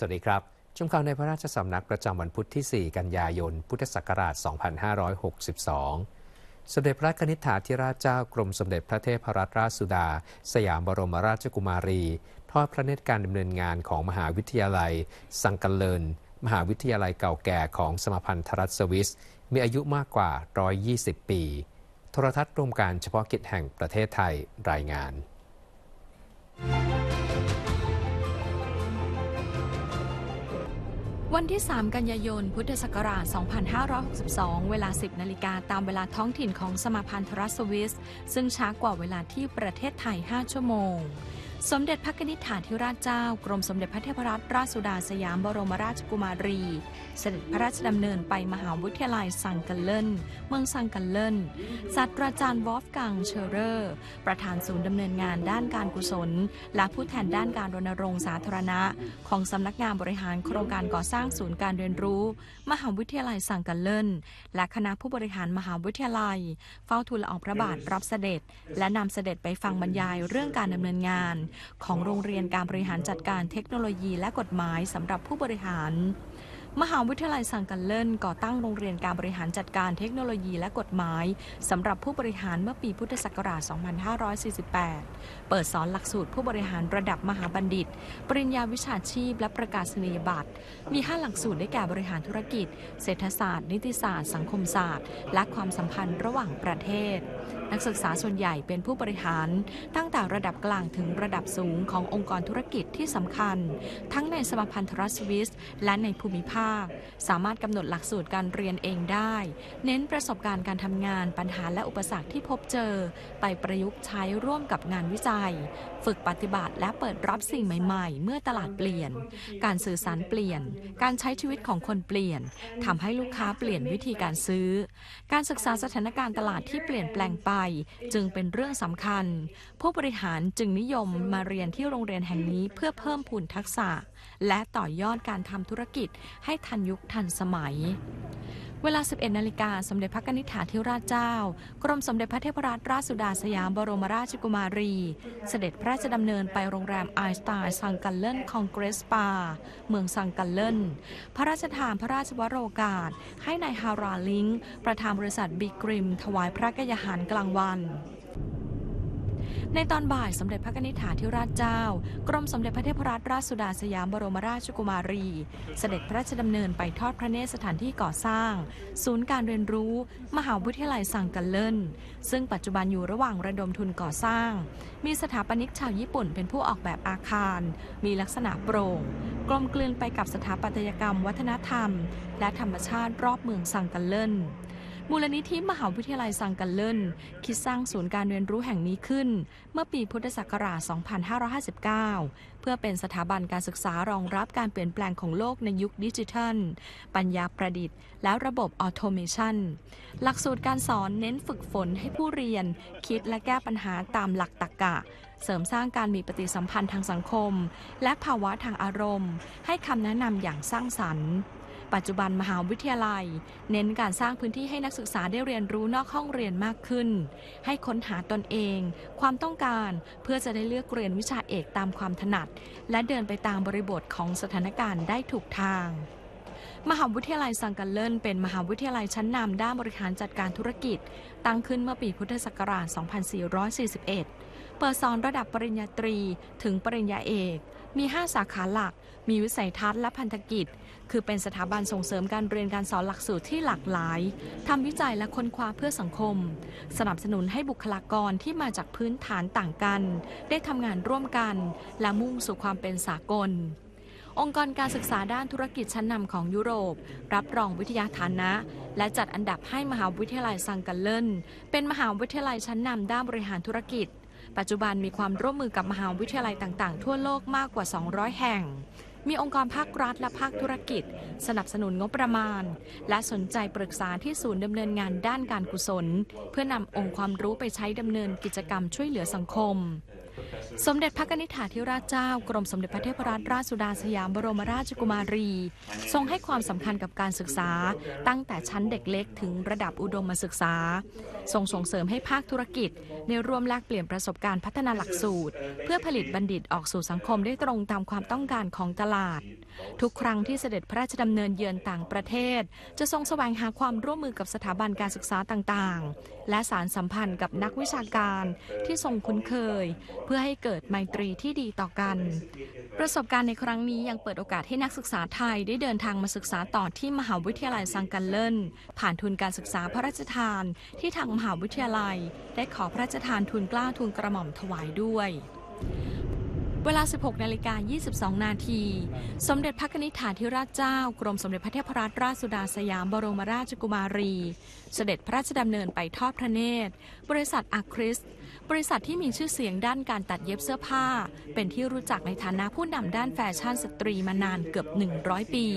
สวัสดีครับ ชมข่าวในพระราชสำนักประจำวันพุธที่ 4 กันยายนพุทธศักราช 2562สมเด็จพระนิธิถาธิราชเจ้ากรมสมเด็จพระเทพรัตนราชสุดา สยามบรมราชกุมารีทอดพระเนตร การดำเนินงานของมหาวิทยาลัย สังกัลเลนมหาวิทยาลัยเก่าแก่ของสมพันธรัฐสวิสมีอายุมากกว่า 120 ปี โทรทัศน์รวมการเฉพาะกิจแห่งประเทศไทยรายงานวันที่ 3 กันยายน พุทธศักราช 2562 เวลา 10 นาฬิกาตามเวลาท้องถิ่นของสมาพันธรัสสวิสซึ่งช้ากว่าเวลาที่ประเทศไทย 5 ชั่วโมงสมเด็จพระนิษฐานทิราชเจ้ากรมสมเด็จพระเทพรัตนราชสุดาสยามบรมราชกุมารี เสด็จพระราชดำเนินไปมหาวิทยาลัยสังกัลเลนเมืองสังกัลเลนศาสตราจารย์วอฟกังเชอร์เรอร์ประธานศูนย์ดำเนินงานด้านการกุศล และผู้แทนด้านการรณรงค์สาธารณะ ของสำนักงานบริหารโครงการก่อสร้างศูนย์การเรียนรู้ มหาวิทยาลัยสังกัลเลนและคณะผู้บริหารมหาวิทยาลัย เฝ้าทูลละอองพระบาทรับเสด็จ และนำเสด็จไปฟังบรรยายเรื่องการดำเนินงานของโรงเรียนการบริหารจัดการเทคโนโลยีและกฎหมายสำหรับผู้บริหารมหาวิทยาลัยสังกัลเล่นก่อตั้งโรงเรียนการบริหารจัดการเทคโนโลยีและกฎหมายสำหรับผู้บริหารเมื่อปีพุทธศักราช 2548 เปิดสอนหลักสูตรผู้บริหารระดับมหาบัณฑิต ปริญญาวิชาชีพ และประกาศนียบัตร มี5หลักสูตรได้แก่บริหารธุรกิจ เศรษฐศาสตร์นิติศาสตร์สังคมศาสตร์ และความสัมพันธ์ระหว่างประเทศ นักศึกษาส่วนใหญ่เป็นผู้บริหารตั้งแต่ระดับกลางถึงระดับสูงขององค์กรธุรกิจที่สำคัญ ทั้งในสมาพันธรัฐสวิสและในภูมิภาคางสามารถกำหนดหลักสูตรการเรียนเองได้ เน้นประสบการณ์การทำงานปัญหาและอุปสรรคที่พบเจอ ไปประยุกต์ใช้ร่วมกับงานวิจัย ฝึกปฏิบัติและเปิดรับสิ่งใหม่ ๆ เมื่อตลาดเปลี่ยน การสื่อสารเปลี่ยน การใช้ชีวิตของคนเปลี่ยน ทำให้ลูกค้าเปลี่ยนวิธีการซื้อ การศึกษาสถานการณ์ตลาดที่เปลี่ยนแปลงไป จึงเป็นเรื่องสำคัญ ผู้บริหารจึงนิยม มาเรียนที่โรงเรียนแห่งนี้เพื่อเพิ่มพูนทักษะและต่อยอดการทำธุรกิจให้ทันยุคทันสมัย เวลา 11 นาฬิกาสมเด็จพระนิธิถาธิราชเจ้า กรมสมเด็จพระเทพรัตนราชสุดาสยามบรมราชกุมารี เสด็จพระราชดำเนินไปโรงแรมไอสไตน์ซังกัลเลนคอนเกรสปา เมืองซังกัลเลนพระราชทานพระราชวโรกาส ให้ในายฮาราลิงประธานบริษัทบิกริม ถวายพระกยาหารกลางวันในตอนบ่ายสมเด็จพระนิธิฐาธิราชเจ้า กรมสมเด็จพระเทพรัตนราชสุดาสยามบรมราชกุมารี เสด็จพระราชดำเนินไปทอดพระเนตรสถานที่ก่อสร้าง ศูนย์การเรียนรู้ มหาวิทยาลัยสังกัลเลนซึ่งปัจจุบันอยู่ระหว่างระดมทุนก่อสร้าง มีสถาปนิกชาวญี่ปุ่นเป็นผู้ออกแบบอาคาร มีลักษณะโปร่งกลมกลืนไปกับสถาปัตยกรรมวัฒนธรรม และธรรมชาติรอบเมืองสังกัลเลนมูลนิธิมหาวิทยาลัยซังกัลเลนคิดสร้างศูนย์การเรียนรู้แห่งนี้ขึ้น เมื่อปีพุทธศักราช 2559 เพื่อเป็นสถาบันการศึกษารองรับการเปลี่ยนแปลงของโลกในยุคดิจิทัล ปัญญาประดิษฐ์ และระบบออโตเมชันหลักสูตรการสอนเน้นฝึกฝนให้ผู้เรียน คิดและแก้ปัญหาตามหลักตรรกกะ เสริมสร้างการมีปฏิสัมพันธ์ทางสังคม และภาวะทางอารมณ์ ให้คำแนะนำอย่างสร้างสรรค์ปัจจุบันมหาวิทยาลัย เน้นการสร้างพื้นที่ให้นักศึกษาได้เรียนรู้นอกห้องเรียนมากขึ้น ให้ค้นหาตนเอง ความต้องการเพื่อจะได้เลือกเรียนวิชาเอกตามความถนัด และเดินไปตามบริบทของสถานการณ์ได้ถูกทาง มหาวิทยาลัยสังกัลเลินเป็นมหาวิทยาลัยชั้นนำด้านบริหารจัดการธุรกิจ ตั้งขึ้นเมื่อปีพุทธศักราช 2441 เปิดสอนระดับปริญญาตรีถึงปริญญาเอกมี 5 สาขาหลัก มีวิสัยทัศน์และพันธกิจ คือเป็นสถาบันส่งเสริมการเรียนการสอนหลักสูตรที่หลากหลาย ทำวิจัยและค้นคว้าเพื่อสังคม สนับสนุนให้บุคลากรที่มาจากพื้นฐานต่างกัน ได้ทำงานร่วมกัน และมุ่งสู่ความเป็นสากล องค์กรการศึกษาด้านธุรกิจชั้นนำของยุโรป รับรองวิทยาฐานะ และจัดอันดับให้มหาวิทยาลัยซังกัลเลนเป็นมหาวิทยาลัยชั้นนำด้านบริหารธุรกิจปัจจุบันมีความร่วมมือกับมหาวิทยาลัยต่างๆ ทั่วโลกมากกว่า 200 แห่ง มีองค์กรภาครัฐและภาคธุรกิจ สนับสนุนงบประมาณ และสนใจปรึกษาที่ศูนย์ดำเนินงานด้านการกุศล เพื่อนำองค์ความรู้ไปใช้ดำเนินกิจกรรมช่วยเหลือสังคมสมเด็จพระนิษฐาธิราชเจ้า กรมสมเด็จพระเทพรัตนราชสุดาสยามบรมราชกุมารี ทรงให้ความสำคัญกับการศึกษา ตั้งแต่ชั้นเด็กเล็กถึงระดับอุดมศึกษาทรงส่งเสริมให้ภาคธุรกิจในร่วมแลกเปลี่ยนประสบการณ์พัฒนาหลักสูตร เพื่อผลิตบัณฑิตออกสู่สังคมได้ตรงตามความต้องการของตลาด ทุกครั้งที่เสด็จพระราชดำเนินเยือนต่างประเทศ จะทรงแสวงหาความร่วมมือกับสถาบันการศึกษาต่างๆ และสารสัมพันธ์กับนักวิชาการที่ทรงคุ้นเคยเพื่อให้เกิดไมตรีที่ดีต่อกัน ประสบการณ์ในครั้งนี้ยังเปิดโอกาสให้นักศึกษาไทยได้เดินทางมาศึกษาต่อที่มหาวิทยาลัยซังกันเลินผ่านทุนการศึกษาพระราชทานที่ทางมหาวิทยาลัยได้ขอพระราชทานทุนกล้าทุนกระหม่อมถวายด้วยเวลา 16นาฬิกา22 นาที สมเด็จพระนิธิฐานทิราชเจ้ากรมสมเด็จพระเทพรัตนราชสุดาสยามบรมราชกุมารี เสด็จพระราชดำเนินไปทอดพระเนตรบริษัทอาคริส บริษัทที่มีชื่อเสียงด้านการตัดเย็บเสื้อผ้า เป็นที่รู้จักในฐานะผู้นำด้านแฟชั่นสตรีมานานเกือบ 100 ปี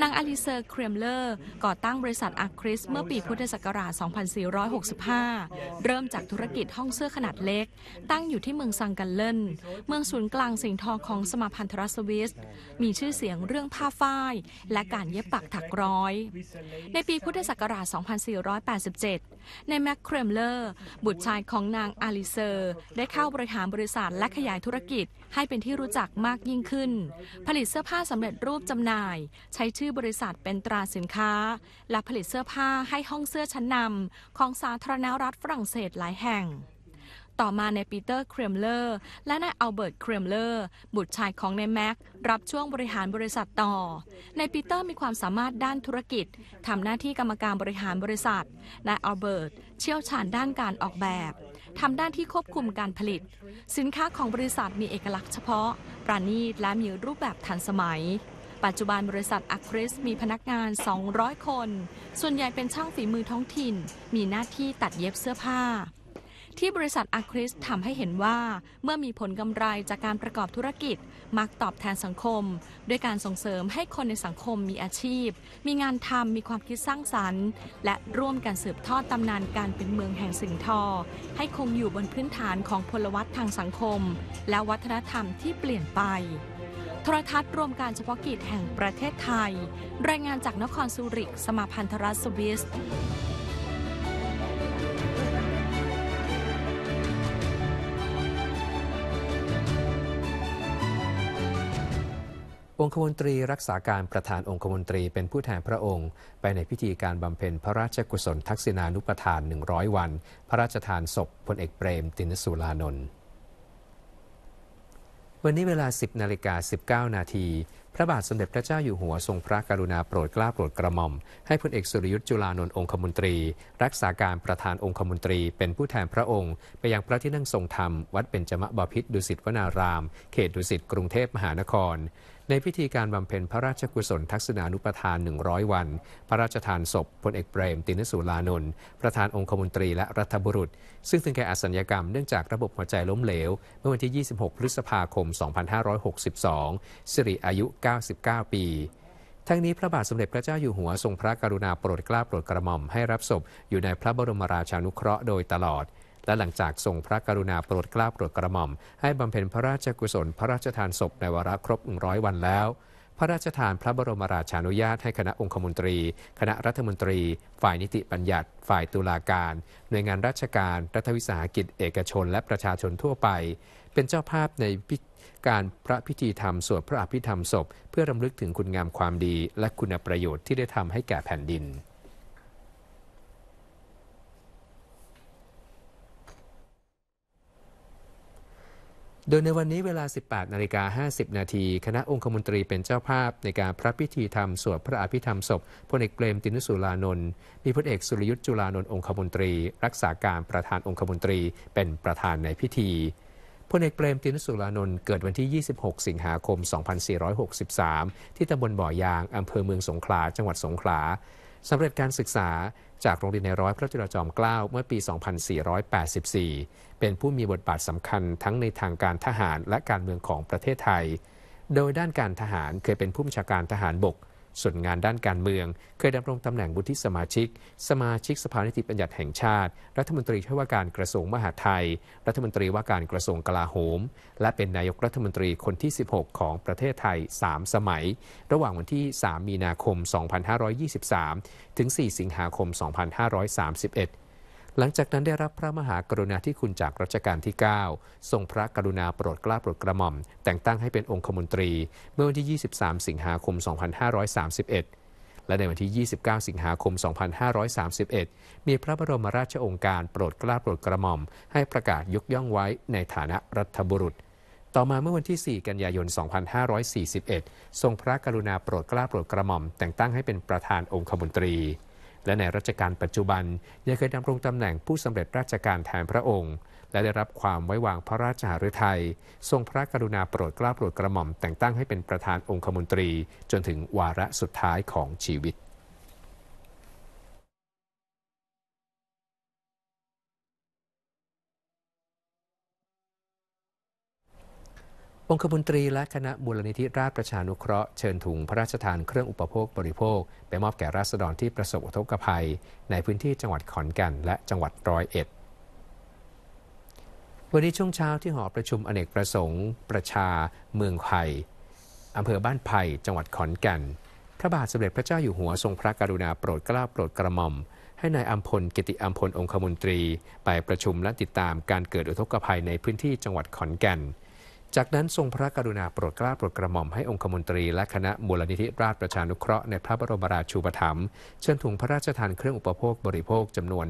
นางอลิเซอร์ เครมเลอร์ ก่อตั้งบริษัทอาคริสเมื่อปี พุทธศักราช 2465 เริ่มจากธุรกิจห้องเสื้อขนาดเล็ก ตั้งอยู่ที่เมืองซังกันเลนเมืองศูนย์กลางสิ่งทอของสมาพันธรัสวิส มีชื่อเสียงเรื่องผ้าฝ้ายและการเย็บปักถักร้อย ในปีพุทธศักราช 2487 ในแม็กเครมเลอร์ บุตรชายของนางอาลิเซอร์ได้เข้าบริหารบริษัทและขยายธุรกิจให้เป็นที่รู้จักมากยิ่งขึ้น ผลิตเสื้อผ้าสำเร็จรูปจำหน่ายใช้ชื่อบริษัทเป็นตราสินค้า และผลิตเสื้อผ้าให้ห้องเสื้อชั้นนำของสาธารณรัฐฝรั่งเศสหลายแห่งต่อมาในปีเตอร์เครมเลอร์และนายอัลเบิร์ตเครมเลอร์บุตรชายของนายแม็ก รับช่วงบริหารบริษัทต่อนายปีเตอร์มีความสามารถด้านธุรกิจ ทำหน้าที่กรรมการบริหารบริษัทนายอัลเบิร์ตเชี่ยวชาญด้านการออกแบบ ทำด้านที่ควบคุมการผลิต สินค้าของบริษัทมีเอกลักษณ์เฉพาะ ประณีตและมีรูปแบบทันสมัย ปัจจุบันบริษัทอัคริสมีพนักงาน 200 คน ส่วนใหญ่เป็นช่างฝีมือท้องถิ่น มีหน้าที่ตัดเย็บเสื้อผ้าที่บริษัทอาคริสทำให้เห็นว่าเมื่อมีผลกำไรจากการประกอบธุรกิจ มักตอบแทนสังคม ด้วยการส่งเสริมให้คนในสังคมมีอาชีพ มีงานทำมีความคิดสร้างสรรค์ และร่วมกันสืบทอดตำนานการเป็นเมืองแห่งสิงทอให้คงอยู่บนพื้นฐานของพลวัตทางสังคม และวัฒนธรรมที่เปลี่ยนไป โทรทัศน์รวมการเฉพาะกิจแห่งประเทศไทยรายงานจากนครซูริกสมาพันธรัฐสวิสองคมนตรีรักษาการประธานองคมนตรีเป็นผู้แทนพระองค์ ไปในพิธีการบำเพ็ญพระราชกุศล ทักษิณานุประทาน 100 วัน พระราชทานศพพลเอกเปรม ตินสุลานนท์วันนี้เวลา 10นาฬิกา19 นาที พระบาทสมเด็จพระเจ้าอยู่หัวทรงพระกรุณาโปรดเกล้าโปรดกระหม่อม ให้พลเอกสุรยุทธ์จุลานนท์องคมนตรี รักษาการประธานองคมนตรี เป็นผู้แทนพระองค์ ไปยังพระที่นั่งทรงธรรมวัดเป็นจมะบพิตรดุสิตวนาราม เขตดุสิตกรุงเทพมหานครในพิธีการบำเพ็ญพระราชกุศลทักษณานุปทาน 100 วัน พระราชทานศพพลเอกเปรม ตินสุลานนท์ประธานองคมนตรีและรัฐบุรุษ ซึ่งถึงแก่อสัญญกรรมเนื่องจากระบบหัวใจล้มเหลวเมื่อวันที่ 26 พฤษภาคม 2562 สิริอายุ 99 ปี ทั้งนี้พระบาทสมเด็จพระเจ้าอยู่หัวทรงพระกรุณาโปรดเกล้าโปรดกระหม่อมให้รับศพอยู่ในพระบรมราชานุเคราะห์ โดยตลอดและหลังจากส่งพระกรุณาโปรดเกล้าโปรดกระหม่อม ให้บำเพ็ญพระราชกุศลพระราชทานศพในวาระครบ 100 วันแล้ว พระราชทานพระบรมราชานุญาตให้คณะองคมนตรี คณะรัฐมนตรี ฝ่ายนิติบัญญัติฝ่ายตุลาการ หน่วยงานราชการรัฐวิสาหกิจเอกชน และประชาชนทั่วไป เป็นเจ้าภาพในพิการพระพิธีธรรมสวดพระอภิธรรมศพ เพื่อรำลึกถึงคุณงามความดี และคุณประโยชน์ที่ได้ทำให้แก่แผ่นดินโดยในวันนี้เวลา 18นาฬิกา50นาทีคณะองคมนตรีเป็นเจ้าภาพในการพระพิธีธรรมสวดพระอภิธรรมศพพลเอกเปรม ตินุสุลานนท์มีพลเอกสุรยุทธ์จุลานนท์องคมนตรี รักษาการประธานองคมนตรีเป็นประธานในพิธีพลเอกเปรมตินุสุลานนท์เกิดวันที่ 26สิงหาคม2463ที่ตำบลบ่อยางอำเภอเมืองสงขลา จังหวัดสงขลาสำเร็จการศึกษาจากโรงเรียนในร้อยพระจุลจอมเกล้าเมื่อปี 2484 เป็นผู้มีบทบาทสำคัญทั้งในทางการทหารและการเมืองของประเทศไทย โดยด้านการทหารเคยเป็นผู้บัญชาการทหารบกส่วนงานด้านการเมือง เคยดำรงตำแหน่งบุติสมาชิก สมาชิกสภานิติบัญญัติแห่งชาติ รัฐมนตรีช่วยว่าการกระทรวงมหาดไทย รัฐมนตรีว่าการกระทรวงกลาโหม และเป็นนายกรัฐมนตรีคนที่ 16 ของประเทศไทย 3 สมัย ระหว่างวันที่ 3 มีนาคม 2523 ถึง 4 สิงหาคม 2531หลังจากนั้นได้รับพระมหากรุณาธิคุณจากรัชกาลที่ 9 ทรงพระกรุณาโปรดเกล้าโปรดกระหม่อมแต่งตั้งให้เป็นองคมนตรี เมื่อวันที่ 23 สิงหาคม 2531 และในวันที่ 29 สิงหาคม 2531 มีพระบรมราชองค์การโปรดเกล้าโปรดกระหม่อมให้ประกาศยกย่องไว้ในฐานะรัฐบุรุษ ต่อมาเมื่อวันที่ 4 กันยายน 2541 ทรงพระกรุณาโปรดเกล้าโปรดกระหม่อมแต่งตั้งให้เป็นประธานองคมนตรีและในรัชกาลปัจจุบันยังเคยดำรงตำแหน่งผู้สำเร็จราชการแทนพระองค์ และได้รับความไว้วางพระราชหฤทัยทรงพระกรุณาโปรดเกล้าโปรดกระหม่อม แต่งตั้งให้เป็นประธานองคมนตรีจนถึงวาระสุดท้ายของชีวิตองคมนตรีและคณะบุรณิธิราชประชานุเคราะห์เชิญถุงพระราชทานเครื่องอุปโภคบริโภค ไปมอบแก่ราษฎรที่ประสบอุทกภัย ในพื้นที่จังหวัดขอนแก่นและจังหวัดร้อยเอ็ด วันนี้ช่วงเช้าที่หอประชุมอเนกประสงค์ ประชา เมืองไผ่อำเภอบ้านไผ่จังหวัดขอนแก่นพระบาทสมเด็จพระเจ้าอยู่หัวทรงพระกรุณาโปรดเกล้าโปรดกระหม่อม ให้นายอัมพลกิติอัมพลองคมนตรีไปประชุมและติดตามการเกิดอุทกภัยในพื้นที่จังหวัดขอนแก่นจากนั้น ทรงพระกรุณาโปรดกล้าโปรดกระหม่อมให้องคมนตรีและคณะมูลนิธิราชประชานุเคราะห์ในพระบรมราชูปถัมภ์เชิญถุงพระราชทานเครื่องอุปโภคบริโภคจำนวน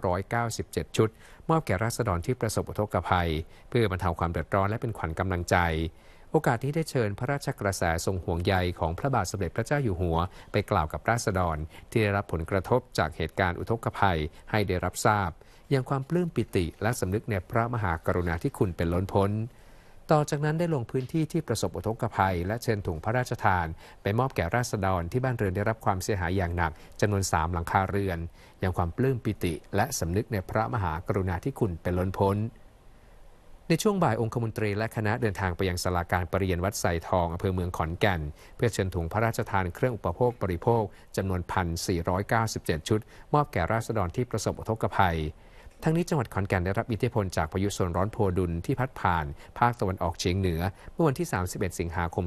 1,997 ชุด มอบแก่ราษฎรที่ประสบอุทกภัย เพื่อบรรเทาความเดือดร้อนและเป็นขวัญกำลังใจ โอกาสที่ได้เชิญพระราชกระแสทรงห่วงใยของพระบาทสมเด็จพระเจ้าอยู่หัวไปกล่าวกับราษฎร ที่ได้รับผลกระทบจากเหตุการณ์อุทกภัยให้ได้รับทราบอย่างความปลื้มปิติและสำนึกในพระมหากรุณาธิคุณเป็นล้นพ้นต่อจากนั้นได้ลงพื้นที่ที่ประสบอุทกภัย และเชิญถุงพระราชทาน ไปมอบแก่ราษฎรที่บ้านเรือนได้รับความเสียหายอย่างหนักจำนวนสามหลังคาเรือนอย่างความปลื้มปิติ และสำนึกในพระมหากรุณาธิคุณเป็นล้นพ้น ในช่วงบ่ายองคมนตรีและคณะเดินทางไปยังสลาการปรริยนวัดไส่ทองอำเภอเมืองขอนแก่น เพื่อเชิญถุงพระราชทานเครื่องอุปโภคบริโภคจำนวน1,497 ชุด มอบแก่ราษฎรที่ประสบอุทกภัยทั้งนี้จังหวัดขอนแก่นได้รับอิทธิพลจากพายุโซนร้อนโพดุลที่พัดผ่าน ภาคตะวันออกเฉียงเหนือ เมื่อวันที่ 31 สิงหาคม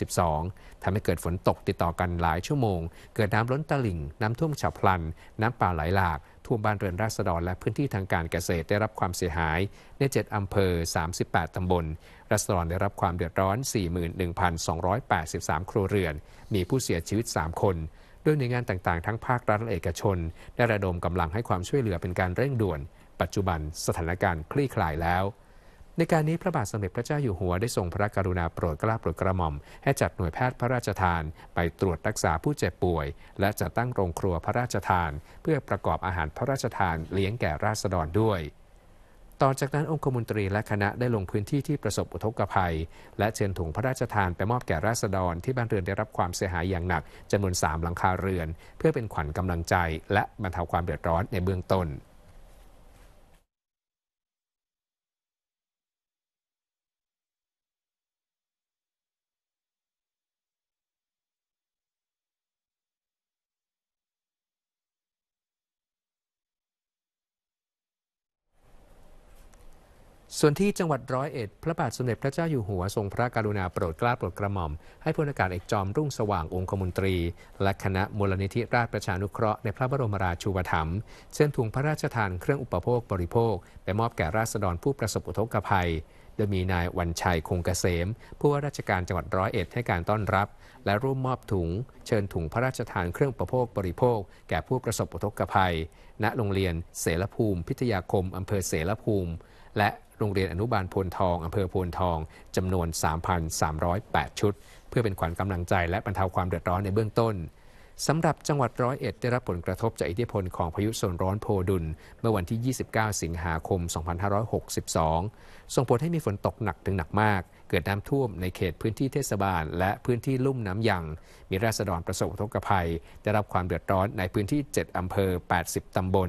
2562 ทำให้เกิดฝนตกติดต่อกันหลายชั่วโมง เกิดน้ำล้นตลิ่ง น้ำท่วมฉับพลัน น้ำป่าไหลหลากท่วมบ้านเรือนราษฎรและพื้นที่ทางการเกษตรได้รับความเสียหายใน 7อำเภอ 38ตำบล ราษฎรได้รับความเดือดร้อน 41,283 ครัวเรือน มีผู้เสียชีวิต 3 คนโดยหน่วยงานต่างๆทั้งภาครัฐและเอกชน ได้ระดมกำลังให้ความช่วยเหลือเป็นการเร่งด่วน ปัจจุบันสถานการณ์คลี่คลายแล้ว ในการนี้พระบาทสมเด็จพระเจ้าอยู่หัวได้ทรงพระกรุณาโปรดเกล้าโปรดกระหม่อม ให้จัดหน่วยแพทย์พระราชทานไปตรวจรักษาผู้เจ็บป่วย และจัดตั้งโรงครัวพระราชทาน เพื่อประกอบอาหารพระราชทานเลี้ยงแก่ราษฎรด้วยต่อจากนั้นองคมนตรีและคณะได้ลงพื้นที่ที่ประสบอุทกภัยและเชิญถุงพระราชทานไปมอบแก่ราษฎรที่บ้านเรือนได้รับความเสียหายอย่างหนักจำนวน3หลังคาเรือนเพื่อเป็นขวัญกำลังใจและบรรเทาความเดือดร้อนในเบื้องต้นส่วนที่จังหวัดร้อยเอ็ด พระบาทสมเด็จพระเจ้าอยู่หัวทรงพระกรุณาโปรดเกล้าโปรดกระหม่อม ให้พลอากาศเอกจอมรุ่งสว่างองคมนตรี และคณะมูลนิธิราชประชานุเคราะห์ในพระบรมราชูปถัมภ์เชิญถุงพระราชทานเครื่องอุปโภคบริโภคไปมอบแก่ราษฎรผู้ประสบอุทกภัยดยมีนายวันชัยคงเกษมผู้ว่าราชการจังหวัดร้อยเอ็ดให้การต้อนรับ และร่วมมอบถุง เชิญถุงพระราชทานเครื่องประโภคบริโภคแก่ผู้ประสบอุทกภัย ณโรงเรียนเสรภูมิ พิทยาคม อำเภอเสรภูมิ และโรงเรียนอนุบาลโพนทอง อำเภอโพนทอง จำนวน 3,308 ชุด เพื่อเป็นขวัญกำลังใจและบรรเทาความเดือดร้อนในเบื้องต้นสำหรับจังหวัดร้อยเอ็ด ได้รับผลกระทบจากอิทธิพลของพายุโซนร้อนโพดุลเมื่อวันที่ 29 สิงหาคม 2562 ส่งผลให้มีฝนตกหนักถึงหนักมาก เกิดน้ำท่วมในเขตพื้นที่เทศบาล และพื้นที่ลุ่มน้ำยังมีราษฎรประสบทุทกภัย ได้รับความเดือดร้อนในพื้นที่ 7 อำเภอ 80 ตำบล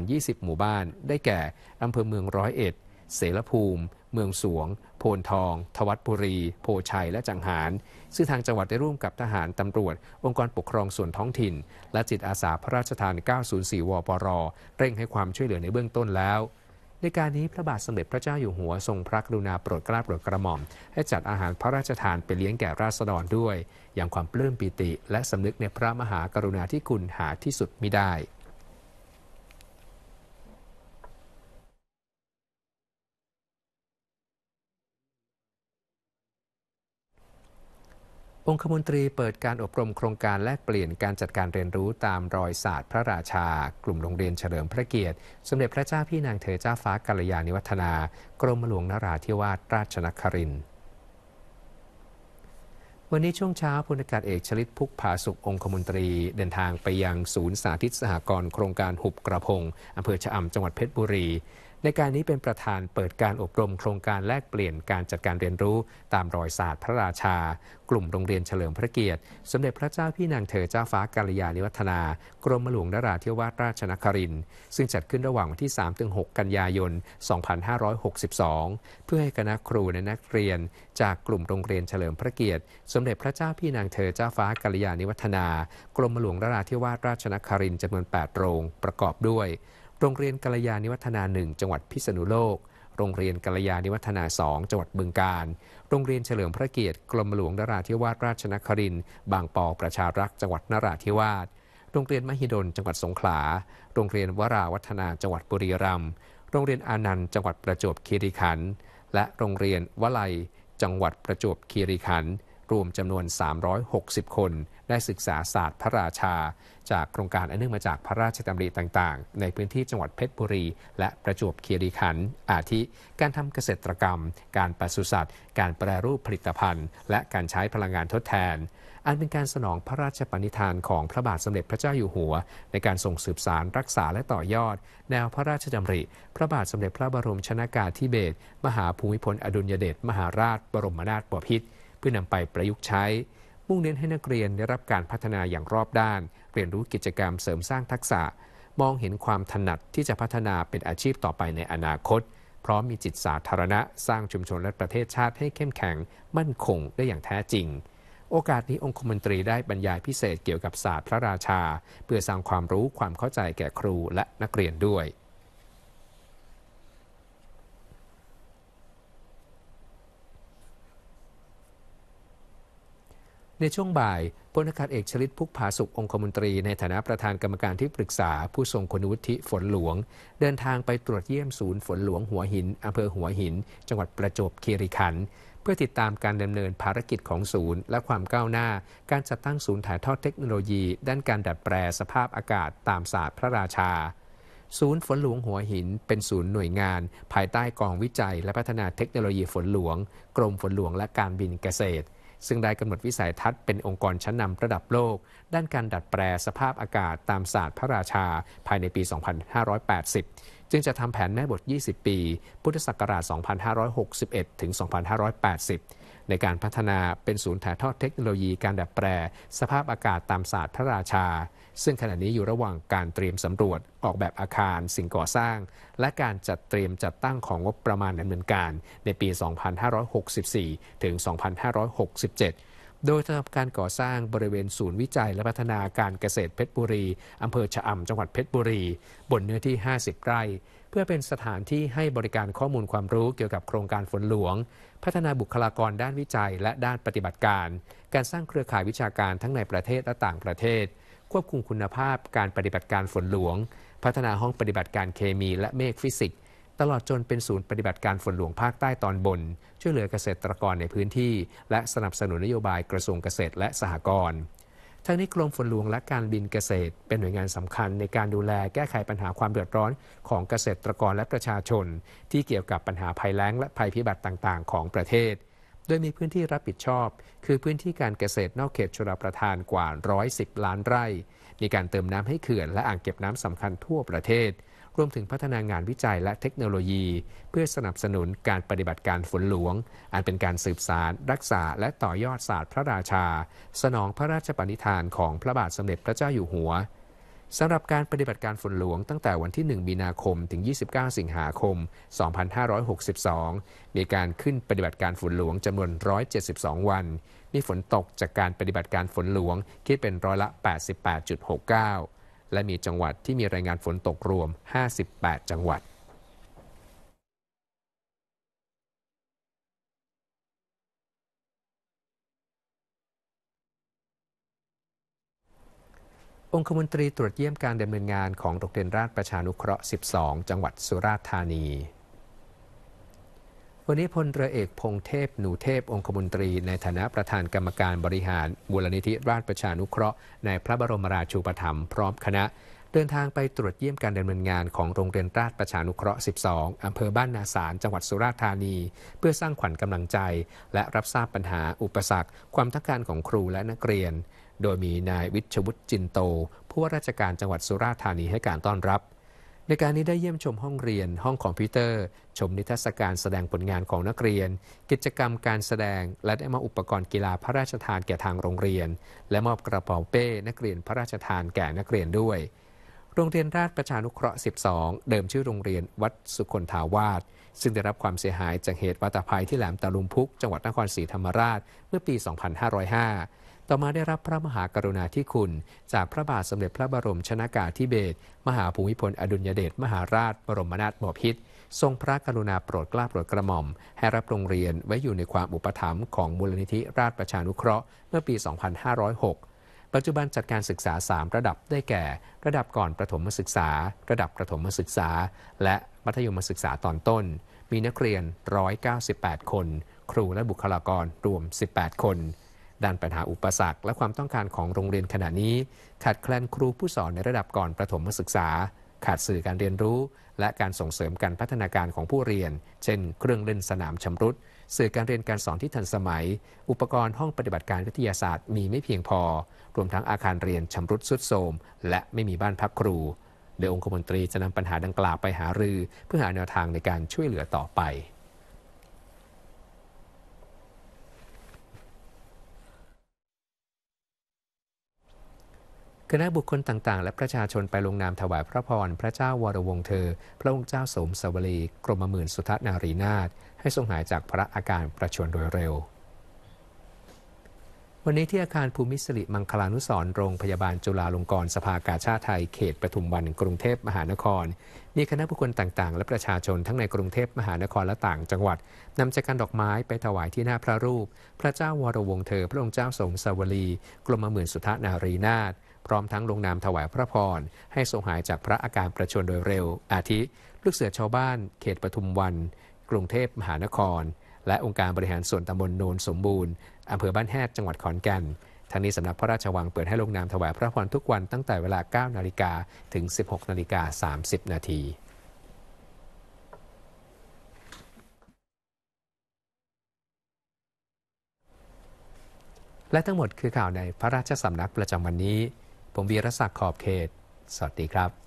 1,020 หมู่บ้าน ได้แก่อำเภอเมืองร้อยเอ็ดเสรภูมิ เมืองสวง โพนทอง ทวัตบุรี โพชัยและจังหารซึ่งทางจังหวัดได้ร่วมกับทหารตำรวจ องค์กรปกครองส่วนท้องถิ่น และจิตอาสาพระราชทาน 904วปรเร่งให้ความช่วยเหลือในเบื้องต้นแล้ว ในการนี้พระบาทสมเด็จพระเจ้าอยู่หัวทรงพระกรุณาโปรดเกล้าโปรดกระหม่อม ให้จัดอาหารพระราชทานไปเลี้ยงแก่ราษฎรด้วย อย่างความปลื้มปิติ และสำนึกในพระมหากรุณาธิคุณหาที่สุดมิได้องคมนตรีเปิดการอบรมโครงการแลกเปลี่ยนการจัดการเรียนรู้ตามรอยศาสตร์ พระราชา กลุ่มโรงเรียนเฉลิมพระเกียรติ สมเด็จพระเจ้าพี่นางเธอเจ้าฟ้ากัลยาณิวัฒนา กรมหลวงนราธิวาสราชนคริน วันนี้ช่วงเช้าพลอากาศเอกชลิตพุกผาสุของคมนตรีเดินทางไปยังศูนย์สาธิตสหกรณ์โครงการหุบกระพงอำเภอชะอำจังหวัดเพชรบุรีในการนี้เป็นประธานเปิดการอบรมโครงการแลกเปลี่ยนการจัดการเรียนรู้ตามรอยศาสตร์พระราชา กลุ่มโรงเรียนเฉลิมพระเกียรติ สมเด็จพระเจ้าพี่นางเธอเจ้าฟ้ากัลยาณิวัฒนา กรมหลวงนราธิวาสราชนครินทร์ซึ่งจัดขึ้นระหว่างวันที่3-6กันยายน2562เพื่อให้คณะครูและนักเรียนจากกลุ่มโรงเรียนเฉลิมพระเกียรติสมเด็จพระเจ้าพี่นางเธอเจ้าฟ้ากัลยาณิวัฒนากรมหลวงนราธิวาสราชนครินทร์จำนวน8โรง ประกอบด้วยโรงเรียนกัลยาณิวัฒนาหนึ่งจังหวัดพิษณุโลก โรงเรียนกัลยาณิวัฒนาสองจังหวัดบึงกาฬ โรงเรียนเฉลิมพระเกียรติกรมหลวงนราธิวาสราชนครินบางปอประชารักษ์จังหวัดนราธิวาส โรงเรียนมหิดลจังหวัดสงขลา โรงเรียนวราวัฒนาจังหวัดบุรีรัมย์โรงเรียนอานันต์จังหวัดประจวบคีรีขันธ์ และโรงเรียนวลัยจังหวัดประจวบคีรีขันธ์รวมจำนวน 360 คน ได้ศึกษาศาสตร์พระราชา จากโครงการอันเนื่องมาจากพระราชดำริต่าง ๆ ในพื้นที่จังหวัดเพชรบุรี และประจวบคีรีขันธ์อาทิการทำเกษตรกรรม การปศุสัตว์ การแปรรูปผลิตภัณฑ์ และการใช้พลังงานทดแทน อันเป็นการสนองพระราชปณิธานของพระบาทสมเด็จพระเจ้าอยู่หัว ในการส่งสืบสารรักษาและต่อยอด แนวพระราชดำริ พระบาทสมเด็จพระบรมชนากาธิเบศรมหาภูมิพลอดุลยเดชมหาราชบรมนาถบพิตรพื่อนำไปประยุกต์ใช้ มุ่งเน้นให้นักเรียนได้รับการพัฒนาอย่างรอบด้าน เรียนรู้กิจกรรมเสริมสร้างทักษะ มองเห็นความถนัดที่จะพัฒนาเป็นอาชีพต่อไปในอนาคต พร้อมมีจิตสาธารณะ สร้างชุมชนและประเทศชาติให้เข้มแข็ง มั่นคงได้อย่างแท้จริง โอกาสนี้องคมนตรีได้บรรยายพิเศษเกี่ยวกับศาสตร์พระราชา เพื่อสร้างความรู้ความเข้าใจแก่ครูและนักเรียนด้วยในช่วงบ่ายพลอากาศเอกชลิตพุกผาสุของคมนตรีในฐานะประธานกรรมการที่ปรึกษาผู้ทรงคุณวุฒิฝนหลวง เดินทางไปตรวจเยี่ยมศูนย์ฝนหลวงหัวหินอำเภอหัวหินจังหวัดประจวบคีรีขันธ์เพื่อติดตามการดำเนินภารกิจของศูนย์และความก้าวหน้าการจัดตั้งศูนย์ถ่ายทอดเทคโนโลยี ด้านการดัดแปลสภาพอากาศตามศาสตร์พระราชา ศูนย์ฝนหลวงหัวหิน เป็นศูนย์หน่วยงาน ภายใต้กองวิจัยและพัฒนาเทคโนโลยีฝนหลวงกรมฝนหลวงและการบินเกษตรซึ่งได้กำหนดวิสัยทัศน์เป็นองค์กรชั้นนำระดับโลก ด้านการดัดแปลสภาพอากาศตามศาสตร์พระราชาภายในปี 2580 จึงจะทำแผนแม่บท 20 ปี พุทธศักราช 2561 ถึง 2580ในการพัฒนาเป็นศูนย์ถ่ายทอดเทคโนโลยีการดัดแปลสภาพอากาศตามศาสตร์พระราชา ซึ่งขณะนี้อยู่ระหว่างการเตรียมสำรวจออกแบบอาคารสิ่งก่อสร้าง และการจัดเตรียมจัดตั้งของงบประมาณดำเนินการในปี 2564 ถึง 2567 โดยทำการก่อสร้างบริเวณศูนย์วิจัยและพัฒนาการเกษตรเพชรบุรีอำเภอชะอำจังหวัดเพชรบุรีบนเนื้อที่ 50 ไร่พื่อเป็นสถานที่ให้บริการข้อมูลความรู้เกี่ยวกับโครงการฝนหลวง พัฒนาบุคลากรด้านวิจัย และด้านปฏิบัติการ การสร้างเครือข่ายวิชาการทั้งในประเทศและต่างประเทศ ควบคุมคุณภาพการปฏิบัติการฝนหลวง พัฒนาห้องปฏิบัติการเคมี และเมฆฟิสิกส์ตลอดจนเป็นศูนย์ปฏิบัติการฝนหลวงภาคใต้ตอนบน ช่วยเหลือเกษตรกรในพื้นที่ และสนับสนุนนโยบายกระทรวงเกษตรและสหกรณ์ทั้งนี้กรมฝนหลวงและการบินเกษตรเป็นหน่วยงานสำคัญในการดูแลแก้ไขปัญหาความเดือดร้อน ของเกษตรกรและประชาชน ที่เกี่ยวกับปัญหาภัยแล้งและภัยพิบัติต่างๆ ของประเทศ โดยมีพื้นที่รับผิดชอบ คือพื้นที่การเกษตร นอกเขตชลประทานกว่า 110 ล้านไร่มีการเติมน้ำให้เขื่อนและอ่างเก็บน้ำสำคัญทั่วประเทศรวมถึงพัฒนางานวิจัยและเทคโนโลยี เพื่อสนับสนุนการปฏิบัติการฝนหลวง อันเป็นการสืบสาร รักษาและต่อยอดศาสตร์พระราชา สนองพระราชปณิธานของพระบาทสมเด็จพระเจ้าอยู่หัวสำหรับการปฏิบัติการฝนหลวง ตั้งแต่วันที่ 1 มีนาคมถึง 29 สิงหาคม 2562 มีการขึ้นปฏิบัติการฝนหลวงจำนวน 172 วันมีฝนตกจากการปฏิบัติการฝนหลวงคิดเป็นร้อยละ 88.69และมีจังหวัดที่มีรายงานฝนตกรวม 58 จังหวัด องคมนตรีตรวจเยี่ยมการดำเนินงานของโรงเรียนราชประชานุเคราะห์ 12 จังหวัดสุราษฎร์ธานีวันนี้พลเรือเอกพงเทพหนูเทพ องคมนตรีในฐานะประธานกรรมการบริหาร มูลนิธิราชประชานุเคราะห์ในพระบรมราชูปถัมภ์พร้อมคณะ เดินทางไปตรวจเยี่ยมการดำเนินงานของโรงเรียนราชประชานุเคราะห์ 12 อำเภอบ้านนาสารจังหวัดสุราษฎร์ธานี เพื่อสร้างขวัญกำลังใจและรับทราบปัญหาอุปสรรคความต้องการของครูและนักเรียน โดยมีนายวิชวุฒิจินโต ผู้ว่าราชการจังหวัดสุราษฎร์ธานีให้การต้อนรับในการนี้ได้เยี่ยมชมห้องเรียน ห้องคอมพิวเตอร์ ชมนิทรรศการแสดงผลงานของนักเรียน กิจกรรมการแสดง และได้มาอุปกรณ์กีฬาพระราชทานแก่ทางโรงเรียน และมอบกระเป๋าเป้นักเรียนพระราชทานแก่นักเรียนด้วย โรงเรียนราชประชานุเคราะห์ 12 เดิมชื่อโรงเรียนวัดสุคนทาวาสซึ่งได้รับความเสียหายจากเหตุวัตภัยที่แหลมตะลุมพุก จังหวัดนครศรีธรรมราชเมื่อปี 2505ต่อมาได้รับพระมหากรุณาธิคุณจากพระบาทสมเด็จพระบรมชนากาธิเบศรมหาภูมิพลอดุลยเดชมหาราช บรมนาถบพิตรทรงพระกรุณาโปรดเกล้าโปรดกระหม่อม ให้รับโรงเรียนไว้อยู่ในความอุปถัมภ์ของมูลนิธิราชประชานุเคราะห์เมื่อปี 2506 ปัจจุบันจัดการศึกษา 3 ระดับได้แก่ ระดับก่อนประถมศึกษา ระดับประถมศึกษา และมัธยมศึกษาตอนต้นมีนักเรียน 198 คน ครูและบุคลากรรวม 18 คนด้านปัญหาอุปสรรคและความต้องการของโรงเรียนขณะนี้ขาดแคลนครูผู้สอนในระดับก่อนประถมศึกษา ขาดสื่อการเรียนรู้ และการส่งเสริมการพัฒนาการของผู้เรียน เช่น เครื่องเล่นสนามชำรุด สื่อการเรียนการสอนที่ทันสมัย อุปกรณ์ห้องปฏิบัติการวิทยาศาสตร์มีไม่เพียงพอ รวมทั้งอาคารเรียนชำรุดสุดโทรมและไม่มีบ้านพักครูโดยองคมนตรีจะนำปัญหาดังกล่าวไปหารือ เพื่อหาแนวทางในการช่วยเหลือต่อไปคณะบุคคลต่างๆ และประชาชนไปลงนามถวายพระพรพระเจ้าวรวงเธอพระองค์เจ้าสมสวรีกรมหมื่นสุทศนารีนาถให้ทรงหายจากพระอาการประชวรโดยเร็ว วันนี้ที่อาคารภูมิสริมังคลานุสรโรงพยาบาลจุฬาลงกรณ์สภากาชาติไทยเขตปทุมวัน กรุงเทพมหานคร มีคณะบุคคลต่างๆ และประชาชนทั้งในกรุงเทพมหานครและต่างจังหวัดนำจักรดอกไม้ไปถวายที่หน้าพระรูป พระเจ้าวรวงเธอ พระองค์เจ้าสมสวรีกรมหมื่นสุทธนารีนาถพร้อมทั้งลงนามถวายพระพรให้ทรงหายจากพระอาการประชวรโดยเร็ว อาทิลูกเสือชาวบ้าน เขตปทุมวัน กรุงเทพมหานคร และองค์การบริหารส่วนตำบลโนนสมบูรณ์อำเภอบ้านแฮดจังหวัดขอนแก่นทั้งนี้สำนักพระราชวังเปิดให้ลงนามถวายพระพรทุกวันตั้งแต่เวลา 9นาฬิกาถึง 16นาฬิกา30นาทีและทั้งหมดคือข่าวในพระราชสำนักประจำวันนี้ผมวีรศักดิ์ขอบเขต สวัสดีครับ